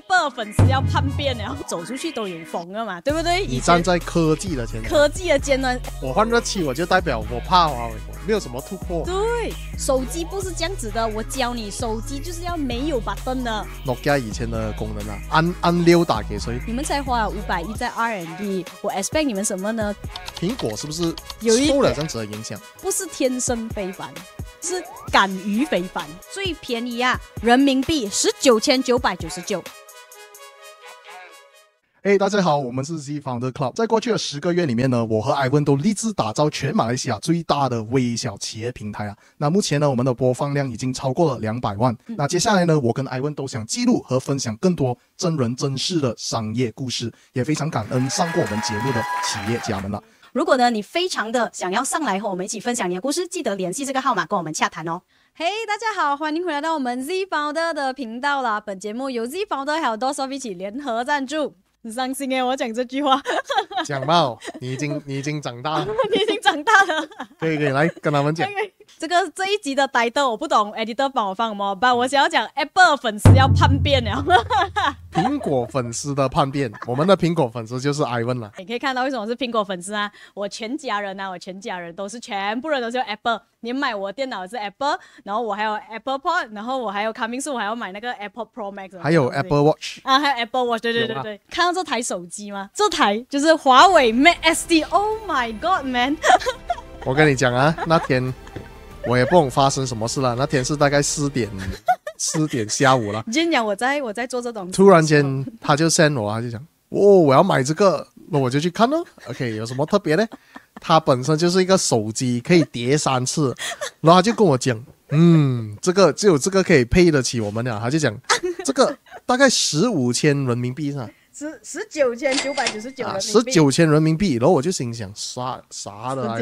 被粉丝要叛变了，走出去都有风了嘛，对不对？你站在科技的前，科技的尖端。我换热气，我就代表我怕，没有什么突破。对，手机不是这样子的。我教你，手机就是要没有白灯的。诺基亚以前的功能啊，按按溜打给谁？你们才花了五百亿在 R N D，我 expect 你们什么呢？苹果是不是受了这样子的影响？不是天生非凡，是敢于非凡。最便宜啊，人民币十九千九百九十九。哎，大家好，我们是 Z Founder Club。在过去的十个月里面呢，我和艾文都立志打造全马来西亚最大的微小企业平台啊。那目前呢，我们的播放量已经超过了两百万。那接下来呢，我跟艾文都想记录和分享更多真人真事的商业故事，也非常感恩上过我们节目的企业家们了。如果呢，你非常的想要上来和我们一起分享你的故事，记得联系这个号码跟我们洽谈哦。嘿，大家好，欢迎回来到我们 Z Founder 的频道啦。本节目由 Z Founder 还有 d o s o v 一起联合赞助。很伤心哎，我讲这句话，讲到你已经你已经长大了，你已经长大了，可以可以来跟他们讲。这个这一集的 title 我不懂，Editor 帮我放什么吧，我想要讲 Apple 粉丝要叛变了，苹果粉丝的叛变，我们的苹果粉丝就是 Ivan 了。你可以看到为什么是苹果粉丝啊？我全家人啊，我全家人都是全部人都是 Apple。你买我电脑是 Apple，然后我还有 Apple Pod，然后我还有 coming soon，我还要买那个 Apple Pro Max。还有 Apple Watch。啊，还有 Apple Watch，对对对对。看到这台手机吗？这台就是华为 Mate S D。Oh my God, man！我跟你讲啊，那天我也不懂发生什么事了。那天是大概四点，四点下午了。你讲我在我在做这种，突然间他就 send 我，他就讲哦，我要买这个，那我就去看喽。OK，有什么特别的？他本身就是一个手机，可以叠三次，然后他就跟我讲，嗯，这个只有这个可以配得起我们俩，他就讲这个大概十五千人民币是吧？十十九千九百九十九啊！十九千人民币，然后我就心想，啥啥的，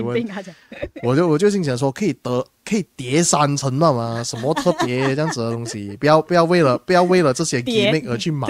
我就我就心想说，可以得可以叠三层了吗？什么特别这样子的东西？不要不要为了不要为了这些 gimmick 而去买。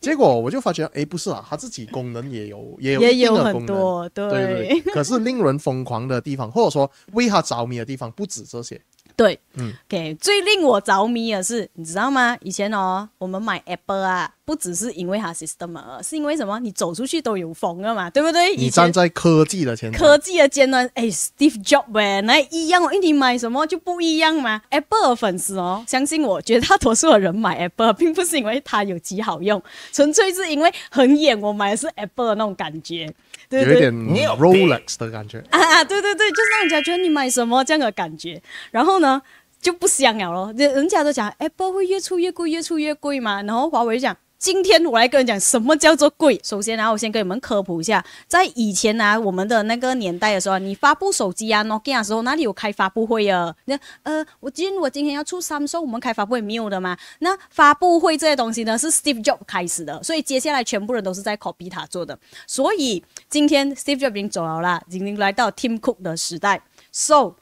结果我就发觉，哎，不是啊，它自己功能也有也有，也有很多对。可是令人疯狂的地方，或者说为它着迷的地方，不止这些。对，嗯，OK，最令我着迷的是，你知道吗？以前哦，我们买 Apple 啊，不只是因为它 System，而是因为什么？你走出去都有风了嘛，对不对？你站在科技的前，科技的尖端，哎，Steve Job 哎，那一样哦。因为你买什么就不一样嘛。Apple 的粉丝哦，相信我，绝大多数的人买 Apple 并不是因为它有几好用，纯粹是因为很眼，我买的是 Apple 的那种感觉。有点 Rolex 的感觉啊啊！对对对，就是让人家觉得你买什么这样的感觉，然后呢就不香了咯。人人家都讲，Apple 会越出越贵，越出越贵嘛。然后华为讲。今天我来跟你讲什么叫做贵。首先，然后我先跟你们科普一下，在以前呢，我们的那个年代的时候，你发布手机啊，n o k i 的时候哪里有开发布会啊？那呃，我今我今天要出 Samsung，我们开发布会没有的嘛？那发布会这些东西呢，是 Steve Jobs 开始的，所以接下来全部人都是在 copy 他做的。所以今天 Steve Jobs 已经走了啦，已经来到 Tim Cook 的时代。So，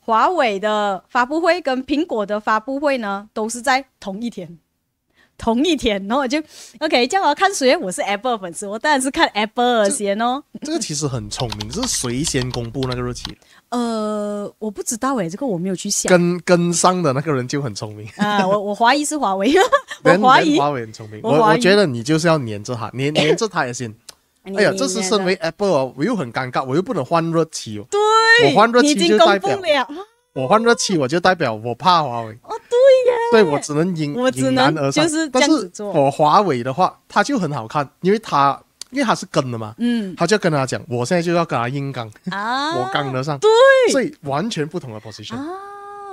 华为的发布会跟苹果的发布会呢，都是在同一天。同一天，然后我就 OK，叫我看谁，我是 Apple 粉丝，我当然是看 Apple 先哦。这个其实很聪明，是谁先公布那个日期？呃，我不知道哎，这个我没有去想。跟跟上的那个人就很聪明啊，我我怀疑是华为，我怀疑华为很聪明。我我觉得你就是要黏着他，黏黏 着他也行。哎呀，这是身为 Apple，我又很尴尬，我又不能换热期哦。对，我换热期就代表，我换热期我就代表我怕华为。对我只能迎迎难而上，但是我华为的话，它就很好看，因为它因为它是跟的嘛，嗯，他就跟他讲，我现在就要跟他硬刚啊，我刚得上，对，所以完全不同的 position 啊，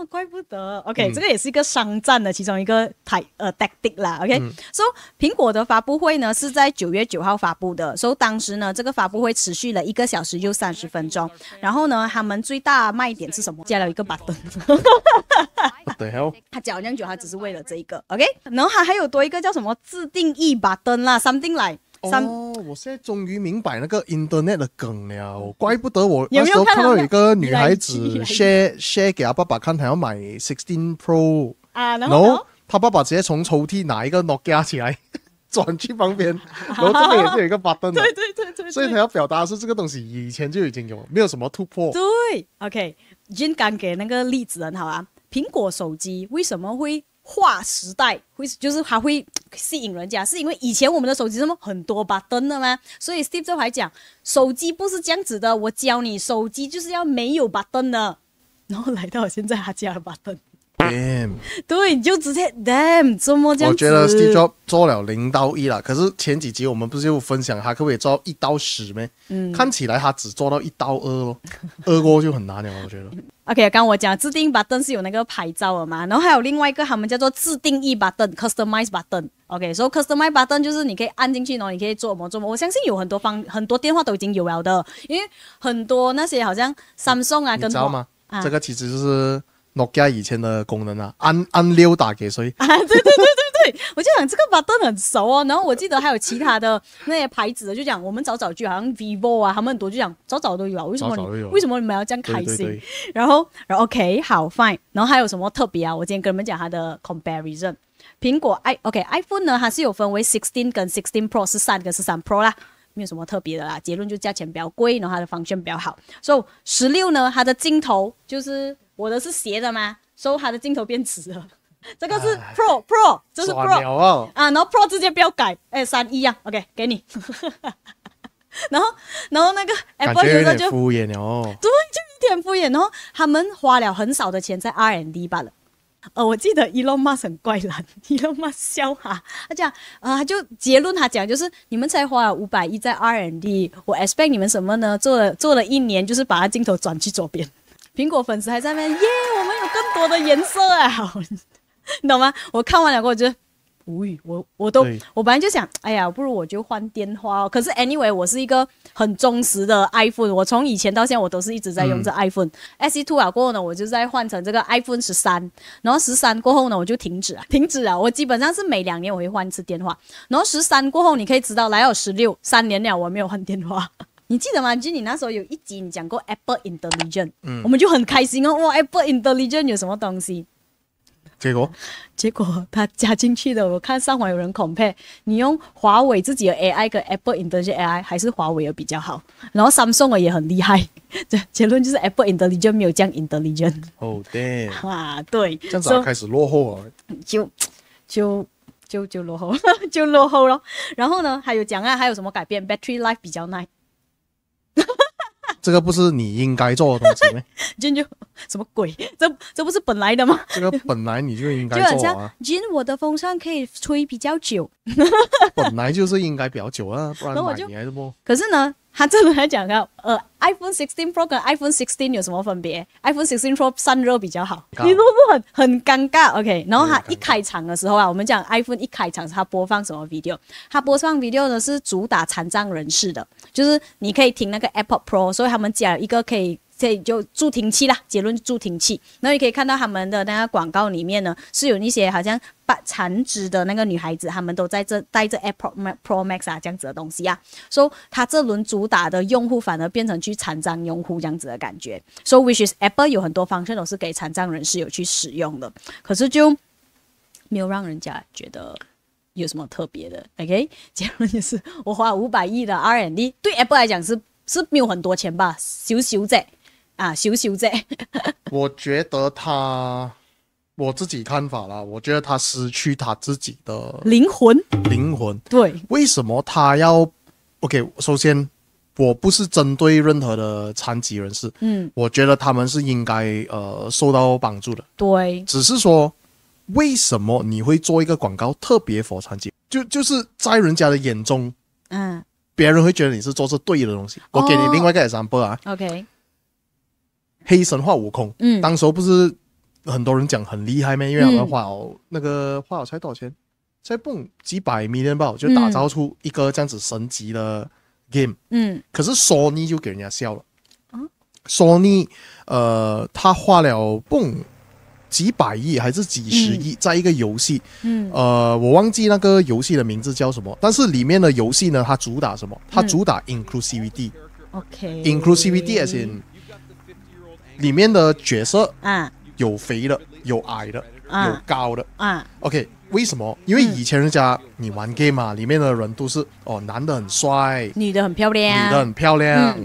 怪不得，OK，这个也是一个商战的其中一个台呃 tactic 啦，OK，所以苹果的发布会呢是在九月九号发布的，所以当时呢这个发布会持续了一个小时就三十分钟，然后呢他们最大卖点是什么？加了一个把灯。对哦，他讲酿酒，他只是为了这一个，OK，然后还还有多一个叫什么自定义把灯啦，something like。哦，我现在终于明白那个 internet 的梗了，怪不得我。有时候看到有一个女孩子 share share 给她爸爸看，她要买 sixteen pro 啊，然后她爸爸直接从抽屉拿一个 lock 加起来，转去旁边，然后这边也是有一个把灯。对对对对，所以他要表达是这个东西以前就已经有，没有什么突破。对，OK，勇刚给那个例子很好啊，苹果手机为什么会划时代？会就是还会 吸引人家，是因为以前我们的手机那么很多 button 的吗？所以 Steve 还讲，手机不是这样子的，我教你，手机就是要没有 button 的，然后来到现在，他加了 button。damn，对，你就直接 damn，捉摸这样我觉得 s t drop 捉了零到一了，可是前几集我们不是又分享他可不可以捉一到十没？嗯，看起来他只做到一到二咯，二过就很难了，我觉得。OK，刚我讲自定义 button 是有那个牌照的嘛？然后还有另外一个，他们叫做自定义 button，customize button。OK，所以 customize button 就是你可以按进去，然后你可以做么做么。我相信有很多方很多电话都已经有了的，因为很多那些好像三送啊，你知道吗？这个其实就是。诺基亚以前的功能啊，安安溜打给谁？啊？对对对对对，我就想这个 b u t t o n 很熟哦。然后我记得还有其他的那些牌子，的，就讲我们早早就好像 vivo 啊，他们很多就讲早早都有啊。为什么为什么你们要这样开心？然后然后 OK 好 fine。然后还有什么特别啊？我今天跟你们讲它的 comparison。苹果 i OK iPhone 呢，它是有分为 sixteen 跟 sixteen pro，是三跟十三 pro 啦，没有什么特别的啦。结论就价钱比较贵，然后它的防眩比较好。所以十六呢，它的镜头就是。我的是斜的吗？所以的镜头变直了。这个是 Pro Pro，这是 Pro 啊。然后 Pro 直接不要改，哎，三一啊。OK，给你。然后，然后那个，感觉有就敷衍哦。对，就有点敷衍。然后他们花了很少的钱在 R&D 罢了。呃，我记得 Elon Musk 很怪啦 Elon Musk 笑哈，他讲啊，他就结论他讲就是你们才花了五百亿在 R&D，我 expect 你们什么呢？做了做了一年，就是把他镜头转去左边。苹果粉丝还在那耶，我们有更多的颜色啊，你懂吗？我看完两个，我就无语。我我都我本来就想，哎呀，不如我就换电话哦。可是 anyway，我是一个很忠实的 iPhone，我从以前到现在我都是一直在用这 iPhone SE 2。过后呢，我就在换成这个 iPhone 十三，然后十三过后呢，我就停止了，停止了。我基本上是每两年我会换一次电话。然后十三过后，你可以知道来有十六三年了，我没有换电话。你记得吗？就你那时候有一集你讲过 Apple Intelligence，我们就很开心哦。哇，Apple Intelligence 有什么东西？结果，结果他加进去的。我看上回有人恐 e 你用华为自己的 AI 跟 Apple Intelligence AI 还是华为的比较好。然后 Samsung 的也很厉害。这 结论就是 Apple Intelligence 没有降 Intelligence。Oh, d 哇，对，这样子开始落后了。就，就，就就落后，就落后了。然后呢，还有讲啊，还有什么改变？Battery life 比较耐。这个不是你应该做的东西吗 j 就什么鬼？这这不是本来的吗？这个本来你就应该做啊。j u 我的风扇可以吹比较久。本来就是应该比较久啊，不然你还是不。可是呢。他这的还讲到，呃，iPhone sixteen pro 跟 iPhone sixteen 有什么分别？iPhone sixteen pro 散热比较好，你都不很很尴尬？OK，然后他一开场的时候啊，我们讲 iPhone 一开场他播放什么 video？他播放 video 呢是主打残障人士的，就是你可以听那个 Apple Pro，所以他们讲一个可以。所以就助听器啦，结论助听器。那你可以看到他们的那个广告里面呢，是有一些好像办残肢的那个女孩子，他们都在这带着 Apple Pro Max 啊这样子的东西啊。So，它这轮主打的用户反而变成去残障用户这样子的感觉。So，which is Apple 有很多方向都是给残障人士有去使用的，可是就没有让人家觉得有什么特别的。OK，结论就是，我花五百亿的 R N D 对 Apple 来讲是是没有很多钱吧，修修在。啊，修修啫。我觉得他，我自己看法啦，我觉得他失去他自己的灵魂，灵魂，对，为什么他要？OK，首先，我不是针对任何的残疾人士，嗯，我觉得他们是应该呃受到帮助的，对，只是说，为什么你会做一个广告特别佛残疾？就就是在人家的眼中，嗯，别人会觉得你是做是对的东西，我给你另外一个 example 啊，OK。黑神话悟空，嗯，当时候不是很多人讲很厉害吗？因为他们花了那个花了才多少钱，才蹦几百 million 包，就打造出一个这样子神级的 game，嗯，可是索尼就给人家笑了，啊，索尼，呃，他花了蹦。几百亿还是几十亿，在一个游戏，嗯，呃，我忘记那个游戏的名字叫什么，但是里面的游戏呢，它主打什么？它主打 Inclusive V D，OK，Inclusive V D 先。里面的角色，嗯，有肥的，有矮的，有高的，嗯，OK，为什么？因为以前人家你玩 game 嘛，里面的人都是哦，男的很帅，女的很漂亮，女的很漂亮，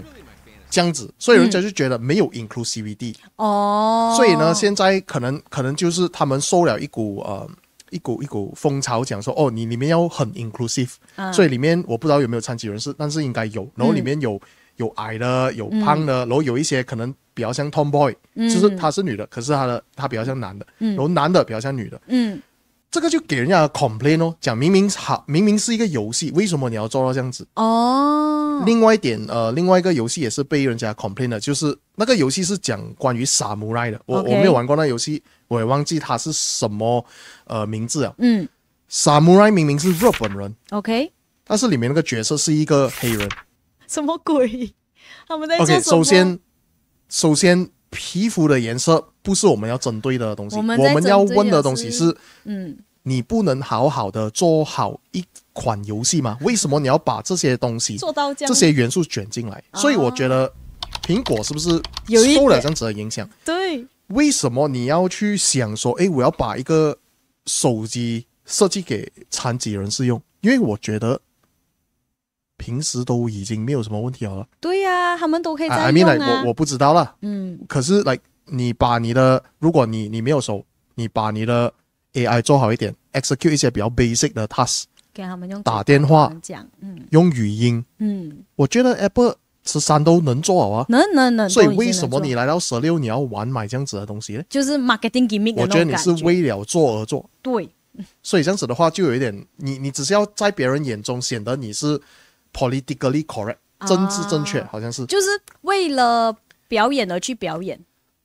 这样子，所以人家就觉得没有 inclusive 哦，所以呢，现在可能可能就是他们受了一股呃一股一股风潮，讲说哦，你里面要很 inclusive，所以里面我不知道有没有残疾人士，但是应该有，然后里面有有矮的，有胖的，然后有一些可能。比较像 Tomboy，就是她是女的，可是她的她比较像男的，然后男的比较像女的，嗯，这个就给人家 complain 哦，讲明明好，明明是一个游戏，为什么你要做到这样子？哦。另外一点，呃，另外一个游戏也是被人家 complain 的，就是那个游戏是讲关于 samurai 的，我我没有玩过那游戏，我也忘记它是什么呃名字啊，嗯，samurai 明明是日本人，OK，但是里面那个角色是一个黑人，什么鬼？他们在做什么？首先，皮肤的颜色不是我们要针对的东西。我们要问的东西是，嗯，你不能好好的做好一款游戏吗？为什么你要把这些东西、这些元素卷进来？所以我觉得，苹果是不是受了这样子的影响？对，为什么你要去想说，哎，我要把一个手机设计给残疾人士用？因为我觉得。平时都已经没有什么问题好了。对呀，他们都可以再用啊。我我不知道了。嗯。可是，like 你把你的，如果你你没有手，你把你的 AI 做好一点，execute 一些比较 basic 的 task，给他们用打电话讲，嗯，用语音，嗯，我觉得 Apple 十三都能做好啊，能能能。所以为什么你来到十六你要玩买这样子的东西呢？就是 marketing gimmick 我觉得你是为了做而做。对。所以这样子的话就有一点，你你只是要在别人眼中显得你是。Politically correct，政治正确，好像是。就是为了表演而去表演，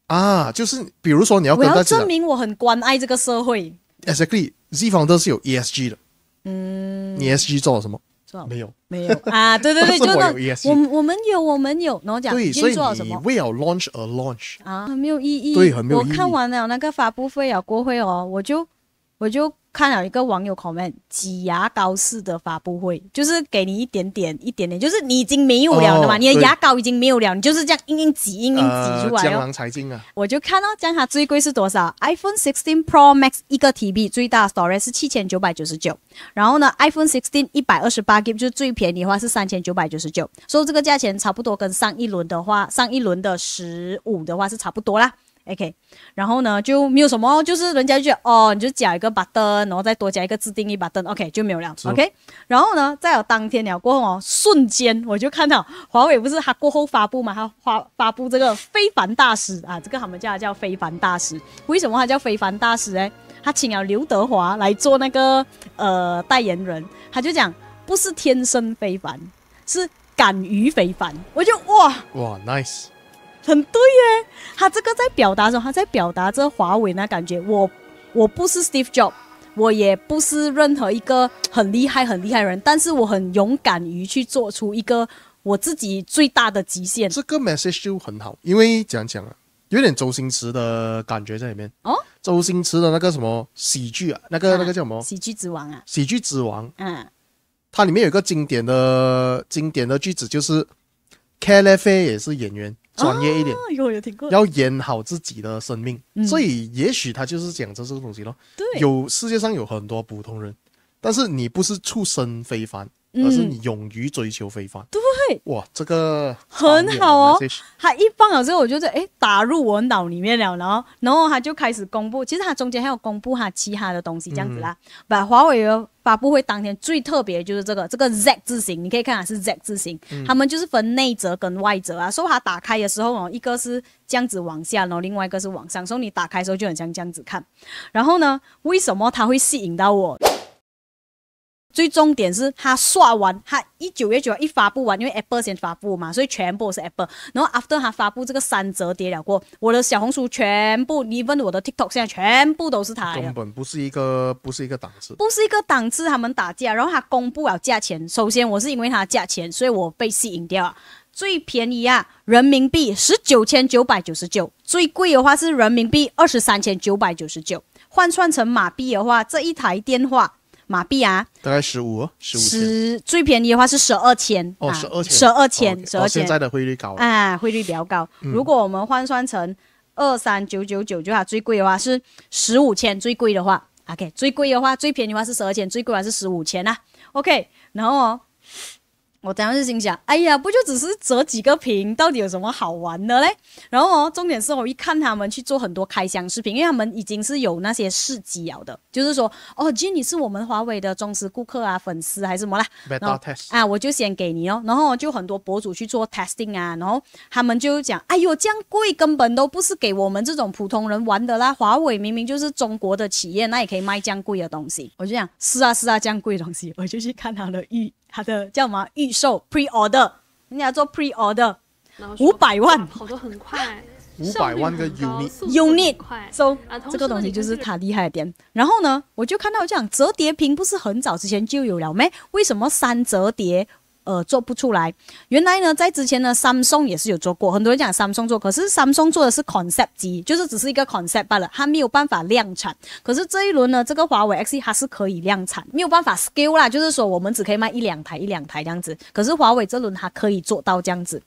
啊，就是比如说你要跟大家证明我很关爱这个社会。Exactly，Z 方都是有 ESG 的。嗯。你 ESG 做了什么？做，没有，没有。啊，对对对，就那我我们有我们有，我讲对，经做了什么？We l a u n c h a launch 啊，没有意义，对，很没有意义。我看完了那个发布会啊，国会哦，我就我就。看了一个网友 comment，挤牙膏式的发布会，就是给你一点点一点点，就是你已经没有了的嘛，你的牙膏已经没有了，你就是这样硬硬挤硬硬挤出来。江郎才尽啊！我就看到讲它最贵是多少？iPhone 16 Pro Max 一个 T B 最大 storage 是七千九百九十九，然后呢，iPhone 16一百二十八 G B 就最便宜的话是三千九百九十九，所以这个价钱差不多跟上一轮的话，上一轮的十五的话是差不多啦。OK，然后呢就没有什么，就是人家就哦，你就加一个 button，然后再多加一个自定义 b u t t o n o k 就没有了，OK。然后呢，在有当天聊过后哦，瞬间我就看到华为不是他过后发布嘛，他发发布这个非凡大使啊，这个他们叫叫非凡大使，为什么他叫非凡大使呢？他请了刘德华来做那个呃代言人，他就讲不是天生非凡，是敢于非凡，我就哇哇 nice。很对耶，他这个在表达中，他在表达这华为那感觉。我我不是 Steve Jobs，我也不是任何一个很厉害很厉害的人，但是我很勇敢于去做出一个我自己最大的极限。这个 message 就很好，因为讲讲啊，有点周星驰的感觉在里面哦。周星驰的那个什么喜剧啊，那个那个叫什么？喜剧之王啊。喜剧之王，嗯，它里面有一个经典的经典的句子，就是 Kevin 也是演员。专业一点，要演好自己的生命，所以也许他就是讲这个东西咯。对，有世界上有很多普通人，但是你不是出身非凡，而是你勇于追求非凡。哇，这个很好哦！它一放了之后，我就在哎，打入我脑里面了。然后，然后它就开始公布。其实它中间还有公布它其他的东西，这样子啦。把华为的发布会当天最特别的就是这个，这个 Z 字形，你可以看看是 Z 字形。他们就是分内折跟外折啊。所以它打开的时候哦，一个是这样子往下，然后另外一个是往上。所以你打开的时候就很像这样子看。然后呢，为什么它会吸引到我？最重点是，他刷完，他一九月九号一发布完，因为 Apple 先发布嘛，所以全部是 Apple。然后 After 他发布这个三折叠了过，我的小红书全部，你问我的 TikTok 现在全部都是他，根本不是一个，不是一个档次，不是一个档次，他们打架。然后他公布了价钱，首先我是因为他价钱，所以我被吸引掉了。最便宜啊，人民币十九千九百九十九，最贵的话是人民币二十三千九百九十九，换算成马币的话，这一台电话。马币啊，大概十五，十五，十最便宜的话是十二千，哦，十二千，十二千，十二千。现在的汇率高啊，汇率比较高。如果我们换算成二三九九九就它最贵的话是十五千，最贵的话，OK，最贵的话最便宜的话是十二千，最贵的话是十五千呐。OK，然后。我当时心想，哎呀，不就只是折几个屏，到底有什么好玩的嘞？然后哦，重点是我一看他们去做很多开箱视频，因为他们已经是有那些试机了的，就是说哦，经理是我们华为的忠实顾客啊，粉丝还是什么啦？然后啊，我就先给你哦，然后就很多博主去做 testing 啊，然后他们就讲，哎呦，这样贵根本都不是给我们这种普通人玩的啦，华为明明就是中国的企业，那也可以卖这样贵的东西。我就讲是啊是啊，这样贵的东西，我就去看他的预。好的，叫什么预售 pre-order，人家做 pre-order，五百万，跑得很快，五百万个 unit，unit，so，这个东西就是它厉害的点。然后呢，我就看到这样，折叠屏不是很早之前就有了没？为什么三折叠？呃，做不出来。原来呢，在之前呢，三 g 也是有做过，很多人讲三 g 做，可是三 g 做的是 concept 机，就是只是一个 concept 罢了，它没有办法量产。可是这一轮呢，这个华为 XE 它是可以量产，没有办法 scale 啦，就是说我们只可以卖一两台、一两台这样子。可是华为这轮它可以做到这样子，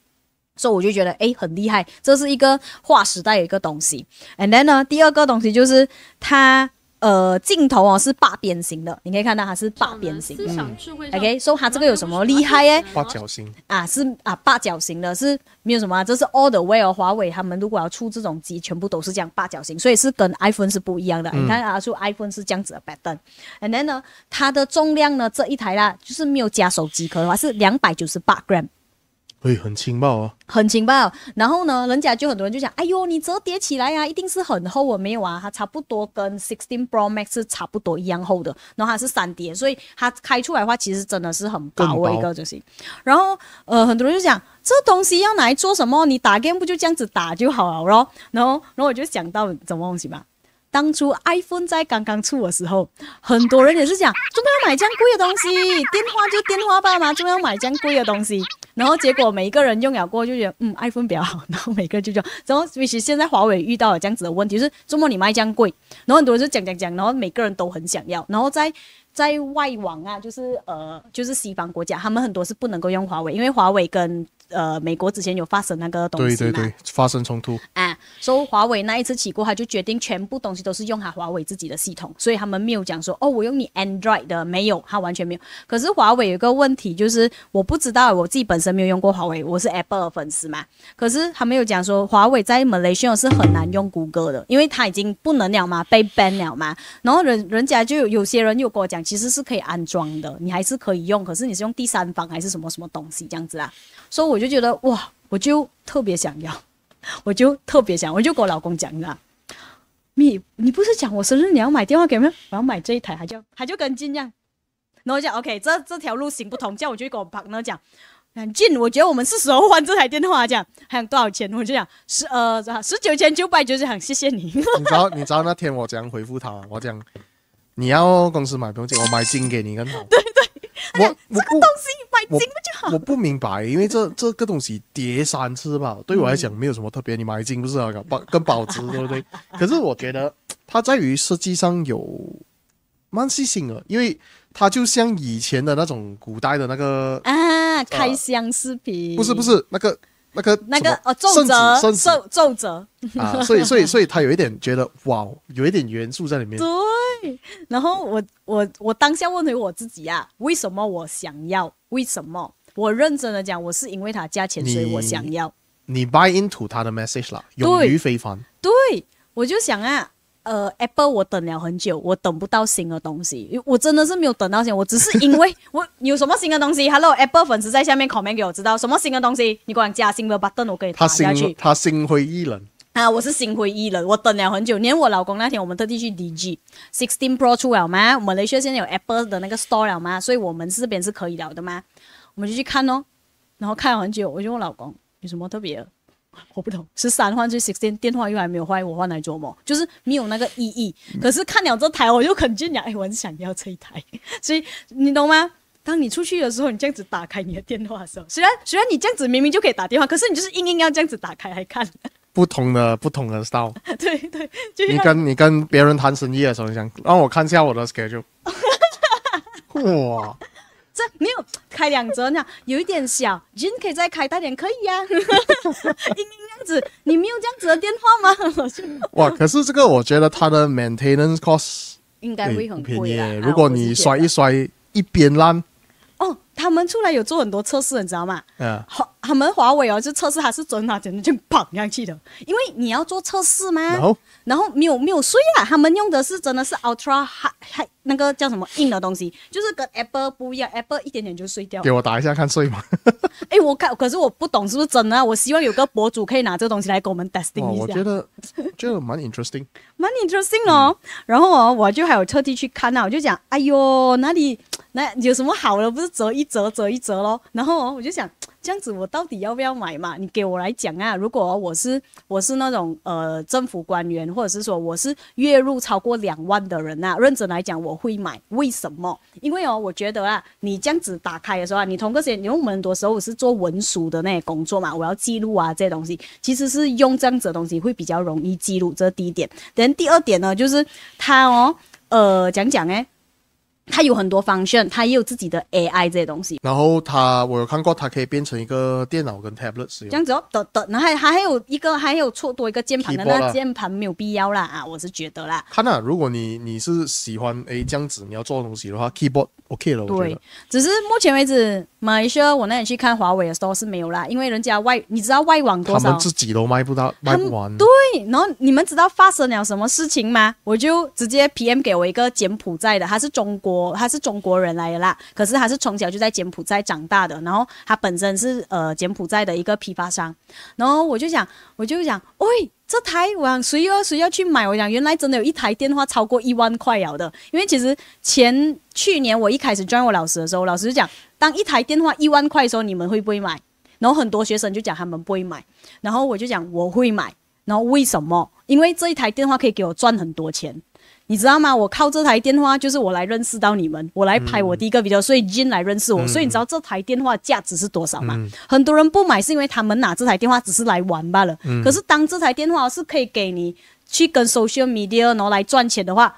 所以我就觉得哎，很厉害，这是一个划时代的一个东西。And then 呢，第二个东西就是它。呃，镜头哦是八边形的，你可以看到它是八边形。嗯，OK，所以它这个有什么厉害耶？八角形啊，是啊，八角形的，是没有什么，这是 All the way，华为他们如果要出这种机，全部都是这样八角形，所以是跟 iPhone 是不一样的。你看啊，就 iPhone 是这样子的 back 灯，And then 呢，它的重量呢，这一台啦，就是没有加手机壳的话是两百九十八 gram。会很轻薄啊，很轻薄。然后呢，人家就很多人就讲，哎呦，你折叠起来呀，一定是很厚啊，没有啊，它差不多跟 sixteen Pro Max 是差不多一样厚的。然后它是三叠，所以它开出来的话，其实真的是很薄一个就行。然后呃，很多人就讲，这东西要来做什么？你打 game 不就这样子打就好了喽？然后然后我就想到什么东西嘛？当初 iPhone 在刚刚出的时候，很多人也是讲，为要买这样贵的东西？电话就电话吧嘛，为要买这样贵的东西？然后结果每一个人用了过就觉得嗯，iPhone 比较好，然后每个人就叫，然后其实现在华为遇到了这样子的问题，就是周末你卖这样贵，然后很多人就讲讲讲，然后每个人都很想要，然后在在外网啊，就是呃就是西方国家，他们很多是不能够用华为，因为华为跟。呃，美国之前有发生那个东西对对对，发生冲突。哎，所以华为那一次起过，他就决定全部东西都是用他华为自己的系统，所以他们没有讲说哦，我用你 Android 的没有，他完全没有。可是华为有个问题就是，我不知道我自己本身没有用过华为，我是 Apple 的粉丝嘛。可是他们有讲说，华为在 Malaysia 是很难用谷歌的，因为它已经不能了嘛，被 ban 了嘛。然后人人家就有有些人又跟我讲，其实是可以安装的，你还是可以用，可是你是用第三方还是什么什么东西这样子啊？所以我。就觉得哇，我就特别想要，我就特别想，我就跟我老公讲啊，你你不是讲我生日你要买电话给吗？我要买这一台，他就他就跟进这样，然后就 OK，这这条路行不通，叫我就跟我爸那讲，很近，我觉得我们是时候换这台电话这样，还有多少钱？我就讲十呃十九千九百九十很谢谢你。你知道你知道那天我怎样回复他吗？我讲你要公司买东西，我买金给你好。我这个东西买金不就好？我不明白，因为这这个东西叠三次吧，对我来讲没有什么特别。你买金不是啊？保跟保值 对不对？可是我觉得它在于设计上有蛮细心的，因为它就像以前的那种古代的那个啊，开箱视频不是不是那个。那个那个哦，皱褶，皱皱褶啊，所以所以所以他有一点觉得哇，有一点元素在里面。对，然后我我我当下问回我自己啊，为什么我想要？为什么我认真的讲，我是因为他价钱，所以我想要。你 buy into 他的 message 了，勇于非凡。对，我就想啊。呃，Apple，我等了很久，我等不到新的东西，我真的是没有等到新，我只是因为 我有什么新的东西？Hello，Apple 粉丝在下面 comment 给我知道什么新的东西？你给我加新的 button，我可以打下去。他心灰意冷啊，我是心灰意冷，我等了很久。连我老公那天，我们特地去 D g s i x t e e n Pro 出了吗？我们雷秀现在有 Apple 的那个 store 了吗？所以我们这边是可以聊的吗？我们就去看哦，然后看了很久，我就问老公有什么特别。我不懂，十三换去 sixteen 电话又还没有坏，我换来做嘛？就是没有那个意义。可是看了这台，我就肯定讲，哎，我想要这一台。所以你懂吗？当你出去的时候，你这样子打开你的电话的时候，虽然虽然你这样子明明就可以打电话，可是你就是硬硬要这样子打开来看。不同的不同的 style，对对，就你跟你跟别人谈生意的时候，你想让我看一下我的 schedule。哇。这没有开两折，那有一点小，人可以再开大点，可以呀。这样子，你没有这样子的电话吗？哇，可是这个我觉得它的 maintenance cost 应该会很贵啊。如果你摔一摔，一边烂。他们出来有做很多测试，你知道吗？嗯，好，他们华为哦，就测试它是真的，怎么就绑上去的，因为你要做测试吗？然后没有没有碎啊，他们用的是真的是 ultra high 那个叫什么硬的东西，就是跟 apple 不一样，apple 一点点就碎掉。给我打一下看碎吗？哎，我看，可是我不懂是不是真啊？我希望有个博主可以拿这个东西来给我们 testing 一下。我觉得就蛮 interesting，蛮 interesting 哦。然后哦，我就还有特地去看啊，我就讲，哎呦，哪里？那有什么好的？不是折一折，折一折咯。然后哦，我就想，这样子我到底要不要买嘛？你给我来讲啊。如果我是我是那种呃政府官员，或者是说我是月入超过两万的人啊，认真来讲我会买。为什么？因为哦，我觉得啊，你这样子打开的时候啊，你通过些，因为我们很多时候我是做文书的那些工作嘛，我要记录啊这些东西，其实是用这样子的东西会比较容易记录。这第一点，等第二点呢，就是他哦，呃，讲讲诶。它有很多 function，它也有自己的 AI 这些东西。然后它，我有看过，它可以变成一个电脑跟 tablet 使用。这样子，哦，得得，然后还还有一个，还有错多一个键盘的那键盘没有必要啦啊，我是觉得啦。看那如果你你是喜欢诶这样子你要做东西的话，keyboard OK 了，对，只是目前为止。买亚，我那天去看华为的时候是没有啦，因为人家外，你知道外网多少？他们自己都卖不到，卖不完。对，然后你们知道发生了什么事情吗？我就直接 P M 给我一个柬埔寨的，他是中国，他是中国人来的啦。可是他是从小就在柬埔寨长大的，然后他本身是呃柬埔寨的一个批发商。然后我就想，我就想，喂，这台网谁要？谁要去买？我想原来真的有一台电话超过一万块了的，因为其实前去年我一开始 join 我老师的时候，老师就讲。当一台电话一万块的时候，你们会不会买？然后很多学生就讲他们不会买，然后我就讲我会买。然后为什么？因为这一台电话可以给我赚很多钱，你知道吗？我靠这台电话就是我来认识到你们，我来拍我第一个比较所以金来认识我，所以你知道这台电话价值是多少吗？很多人不买是因为他们拿这台电话只是来玩罢了。可是当这台电话是可以给你去跟 social media 然后来赚钱的话。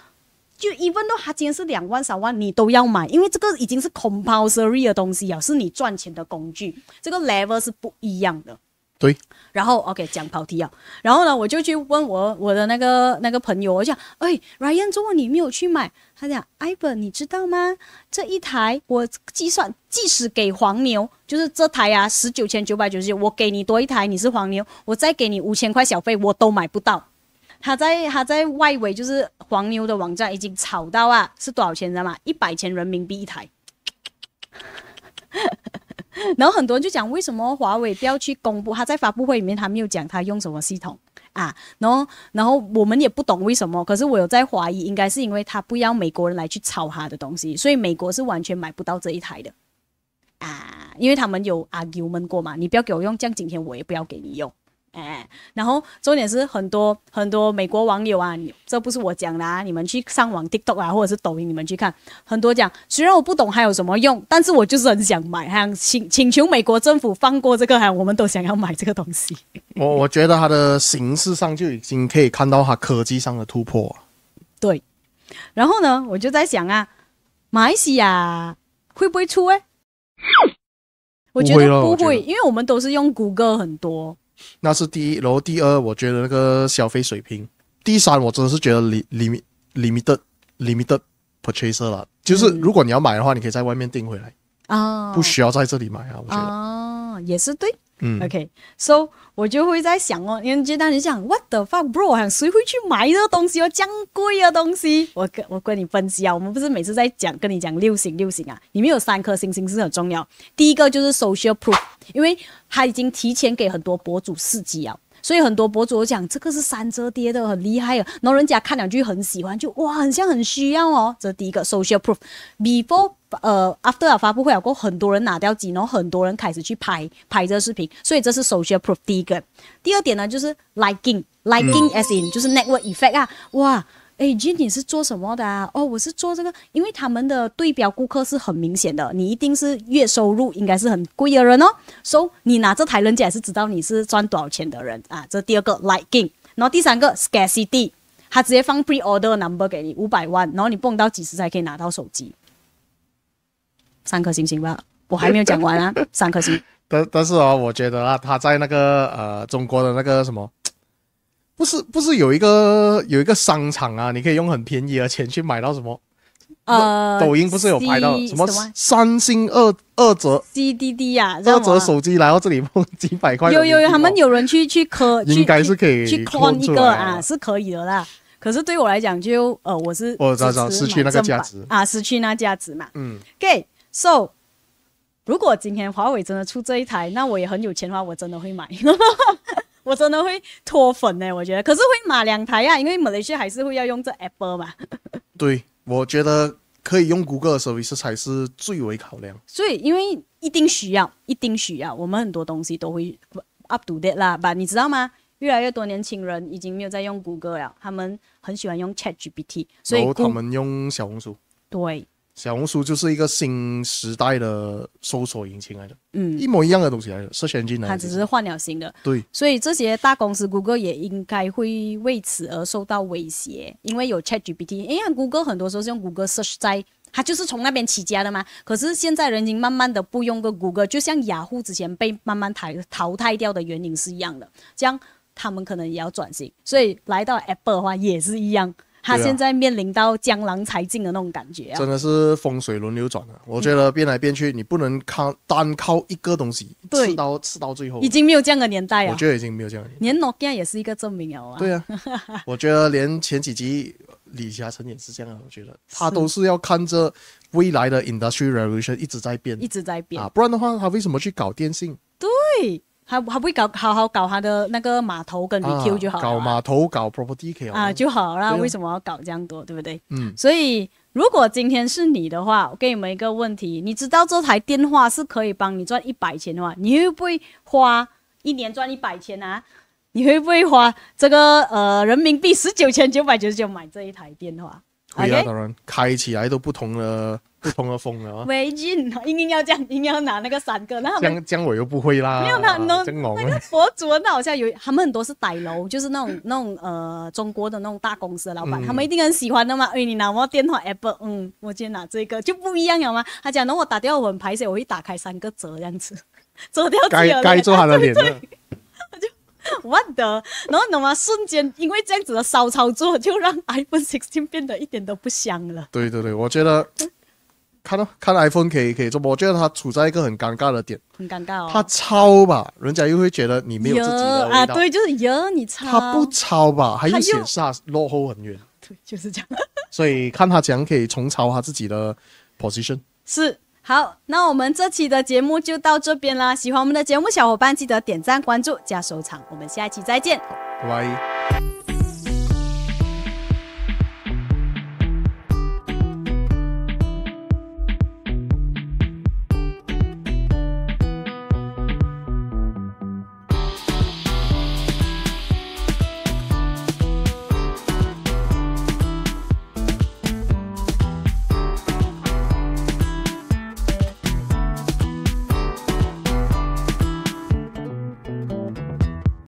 就，even 到他今天是两万三万，你都要买，因为这个已经是 compulsory 的东西啊，是你赚钱的工具。这个 level 是不一样的。对。然后 OK 讲跑题啊，然后呢，我就去问我我的那个那个朋友，我讲，哎，Ryan，如果你没有去买？他讲，Ivan，你知道吗？这一台我计算，即使给黄牛，就是这台啊，十九千九百九十九，我给你多一台，你是黄牛，我再给你五千块小费，我都买不到。他在他在外围就是黄牛的网站已经炒到啊是多少钱知道吗？一百钱人民币一台。然后很多人就讲为什么华为不要去公布？他在发布会里面他没有讲他用什么系统啊。然后然后我们也不懂为什么，可是我有在怀疑，应该是因为他不要美国人来去抄他的东西，所以美国是完全买不到这一台的啊，因为他们有 argument 过嘛，你不要给我用，这样今天我也不要给你用。哎，然后重点是很多很多美国网友啊，这不是我讲的啊，你们去上网 TikTok 啊，或者是抖音，你们去看，很多讲虽然我不懂还有什么用，但是我就是很想买，想请请求美国政府放过这个，我们都想要买这个东西。我我觉得它的形式上就已经可以看到它科技上的突破。对，然后呢，我就在想啊，马来西亚会不会出？哎，我觉得不会，因为我们都是用谷歌很多。那是第一，然后第二，我觉得那个消费水平，第三，我真的是觉得 limit limited limited purchaser 了，就是如果你要买的话，你可以在外面订回来啊，不需要在这里买啊，我觉得啊，也是对，嗯，OK，so。我就会在想哦，因为就当人想 What the fuck bro？我想谁会去买这东西哦，这样贵的东西？我跟我跟你分析啊，我们不是每次在讲，跟你讲六星六星啊，里面有三颗星星是很重要。第一个就是 Social Proof，因为他已经提前给很多博主试机啊，所以很多博主讲这个是三折叠的，很厉害啊！然后人家看两句很喜欢，就哇，很像，很需要哦。这是第一个 social proof。before 呃，after 发布会有过很多人拿掉机，然后很多人开始去拍拍这视频，所以这是 social proof 第一个。第二点呢，就是 liking，liking as in 就是 network effect 啊，哇。哎，经理是做什么的啊？哦，我是做这个，因为他们的对标顾客是很明显的，你一定是月收入应该是很贵的人哦，所以你拿这台人家也是知道你是赚多少钱的人啊。这第二个 l i k e i n g 然后第三个 Scarcity，他直接放 Pre-order number 给你五百万，然后你蹦到几十才可以拿到手机。三颗星星吧，我还没有讲完啊，三颗星。但但是哦，我觉得啊，他在那个呃中国的那个什么。不是不是有一个有一个商场啊，你可以用很便宜的钱去买到什么？呃，抖音不是有拍到什么三星二二折 C D D 呀，二折手机来到这里碰几百块？有有有，他们有人去去磕，应该是可以去框一个啊，是可以的啦。可是对我来讲，就呃，我是我找找失去那个价值啊，失去那价值嘛。嗯 o k s o 如果今天华为真的出这一台，那我也很有钱的话，我真的会买。我真的会脱粉呢，我觉得，可是会买两台呀，因为马来西亚还是会要用这 Apple 嘛。对，我觉得可以用谷歌的 Service 才是最为考量。所以，因为一定需要，一定需要，我们很多东西都会 u p d a t e 啦，吧？你知道吗？越来越多年轻人已经没有在用谷歌了，他们很喜欢用 ChatGPT，所以他们用小红书。对。小红书就是一个新时代的搜索引擎来的，嗯，一模一样的东西来的，是先进的，它只是换了新的，对。所以这些大公司，谷歌也应该会为此而受到威胁，因为有 ChatGPT。o g 谷歌很多时候是用谷歌 Search，在它就是从那边起家的嘛。可是现在人已经慢慢的不用个谷歌，就像雅虎之前被慢慢淘淘汰掉的原因是一样的，这样他们可能也要转型。所以来到 Apple 的话也是一样。他现在面临到江郎才尽的那种感觉，真的是风水轮流转啊！我觉得变来变去，你不能看单靠一个东西刺到刺到最后，已经没有这样的年代了。我觉得已经没有这样的年代。年干也是一个证明啊！对啊，我觉得连前几集李嘉诚也是这样我觉得他都是要看着未来的 industry revolution 一直在变，一直在变啊！不然的话，他为什么去搞电信？对。他他不会搞好好搞他的那个码头跟 VQ 就好了，搞码头搞 property 就好啊就好了，为什么要搞这样多，对不对？嗯，所以如果今天是你的话，我给你们一个问题，你知道这台电话是可以帮你赚一百钱的话，你会不会花一年赚一百钱啊？你会不会花这个呃人民币十九千九百九十九买这一台电话？会啊，当然开起来都不同了。不同的风格，维京啊，硬要这样，硬要拿那个三个，那姜姜伟又不会啦。没有那很多，那个佛祖，那好像有，他们很多是大楼，就是那种 那种呃中国的那种大公司的老板，他们一定很喜欢的嘛。哎你拿我电话 app，嗯，我今天拿这个就不一样了吗？他讲，然后我打掉我们牌子，我会打开三个折这样子，折掉折掉，对对对，我 就忘的，然后懂吗？瞬间因为这样子的骚操作，就让 iPhone sixteen 变得一点都不香了。对对对，我觉得。看喽，看 iPhone 可以可以做，我觉得他处在一个很尴尬的点，很尴尬。哦。他抄吧，人家又会觉得你没有自己的啊，对，就是有你抄。他不抄吧，还又显示他落后很远。对，就是这样。所以看他怎样可以重抄他自己的 position。是，好，那我们这期的节目就到这边啦。喜欢我们的节目，小伙伴记得点赞、关注、加收藏。我们下期再见，拜拜。